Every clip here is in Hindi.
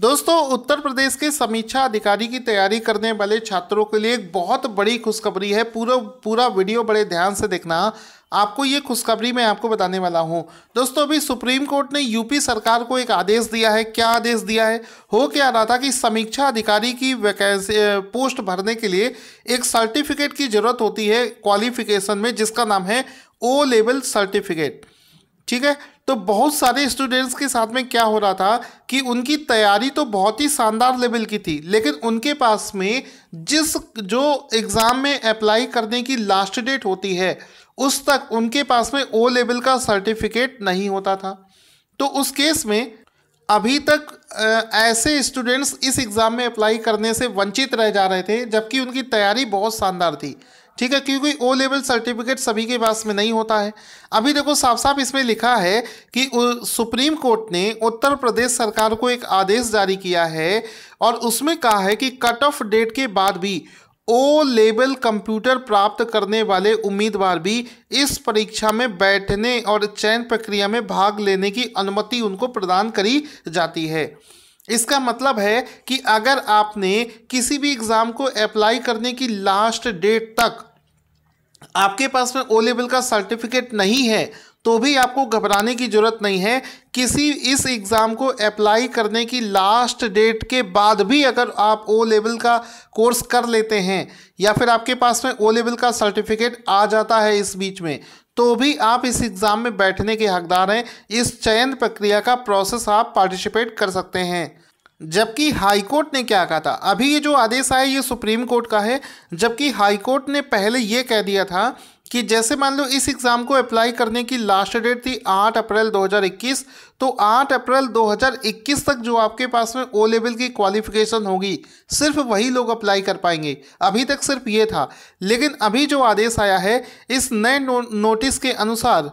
दोस्तों उत्तर प्रदेश के समीक्षा अधिकारी की तैयारी करने वाले छात्रों के लिए एक बहुत बड़ी खुशखबरी है पूरा पूरा वीडियो बड़े ध्यान से देखना आपको ये खुशखबरी मैं आपको बताने वाला हूँ दोस्तों अभी सुप्रीम कोर्ट ने यूपी सरकार को एक आदेश दिया है क्या आदेश दिया है हो क्या रहा था कि समीक्षा अधिकारी की वैकेंसी पोस्ट भरने के लिए एक सर्टिफिकेट की जरूरत होती है क्वालिफिकेशन में जिसका नाम है ओ लेवल सर्टिफिकेट ठीक है तो बहुत सारे स्टूडेंट्स के साथ में क्या हो रहा था कि उनकी तैयारी तो बहुत ही शानदार लेवल की थी लेकिन उनके पास में जिस जो एग्ज़ाम में अप्लाई करने की लास्ट डेट होती है उस तक उनके पास में ओ लेवल का सर्टिफिकेट नहीं होता था तो उस केस में अभी तक ऐसे स्टूडेंट्स इस एग्ज़ाम में अप्लाई करने से वंचित रह जा रहे थे जबकि उनकी तैयारी बहुत शानदार थी ठीक है क्योंकि ओ लेवल सर्टिफिकेट सभी के पास में नहीं होता है अभी देखो साफ साफ इसमें लिखा है कि सुप्रीम कोर्ट ने उत्तर प्रदेश सरकार को एक आदेश जारी किया है और उसमें कहा है कि कट ऑफ डेट के बाद भी ओ लेवल कंप्यूटर प्राप्त करने वाले उम्मीदवार भी इस परीक्षा में बैठने और चयन प्रक्रिया में भाग लेने की अनुमति उनको प्रदान करी जाती है इसका मतलब है कि अगर आपने किसी भी एग्ज़ाम को अप्लाई करने की लास्ट डेट तक आपके पास में ओ लेवल का सर्टिफिकेट नहीं है तो भी आपको घबराने की ज़रूरत नहीं है किसी इस एग्ज़ाम को अप्लाई करने की लास्ट डेट के बाद भी अगर आप ओ लेवल का कोर्स कर लेते हैं या फिर आपके पास में ओ लेवल का सर्टिफिकेट आ जाता है इस बीच में तो भी आप इस एग्ज़ाम में बैठने के हकदार हैं इस चयन प्रक्रिया का प्रोसेस आप पार्टिसिपेट कर सकते हैं जबकि हाईकोर्ट ने क्या कहा था अभी ये जो आदेश आया ये सुप्रीम कोर्ट का है जबकि हाई कोर्ट ने पहले ये कह दिया था कि जैसे मान लो इस एग्ज़ाम को अप्लाई करने की लास्ट डेट थी 8 अप्रैल 2021 तो 8 अप्रैल 2021 तक जो आपके पास में ओ लेवल की क्वालिफिकेशन होगी सिर्फ वही लोग अप्लाई कर पाएंगे अभी तक सिर्फ ये था लेकिन अभी जो आदेश आया है इस नए नो, नोटिस के अनुसार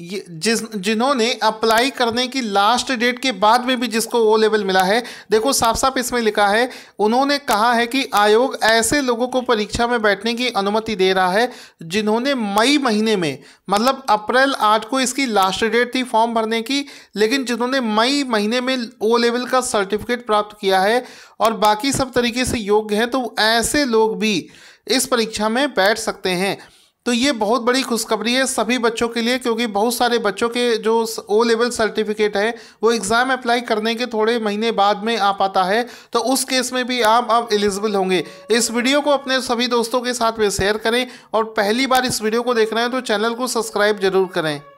जिस जिन्होंने अप्लाई करने की लास्ट डेट के बाद में भी जिसको ओ लेवल मिला है देखो साफ साफ इसमें लिखा है उन्होंने कहा है कि आयोग ऐसे लोगों को परीक्षा में बैठने की अनुमति दे रहा है जिन्होंने मई महीने में मतलब अप्रैल आठ को इसकी लास्ट डेट थी फॉर्म भरने की लेकिन जिन्होंने मई महीने में ओ लेवल का सर्टिफिकेट प्राप्त किया है और बाकी सब तरीके से योग्य हैं तो ऐसे लोग भी इस परीक्षा में बैठ सकते हैं तो ये बहुत बड़ी खुशखबरी है सभी बच्चों के लिए क्योंकि बहुत सारे बच्चों के जो ओ लेवल सर्टिफिकेट है वो एग्ज़ाम अप्लाई करने के थोड़े महीने बाद में आ पाता है तो उस केस में भी आप अब एलिजिबल होंगे इस वीडियो को अपने सभी दोस्तों के साथ में शेयर करें और पहली बार इस वीडियो को देख रहे हैं तो चैनल को सब्सक्राइब जरूर करें